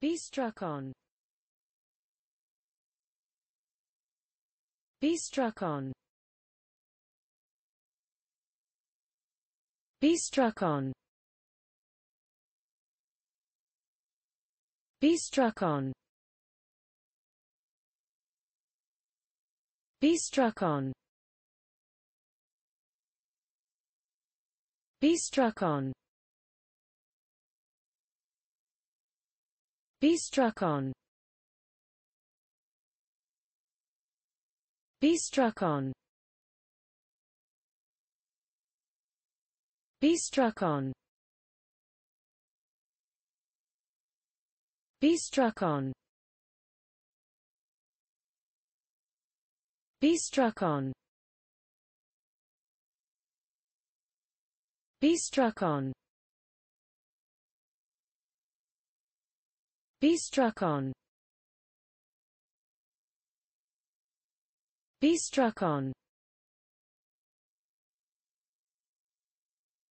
Be struck on. Be struck on. Be struck on. Be struck on. Be struck on. Be struck on. Be struck on Be struck on Be struck on Be struck on Be struck on Be struck on Be struck on Be struck on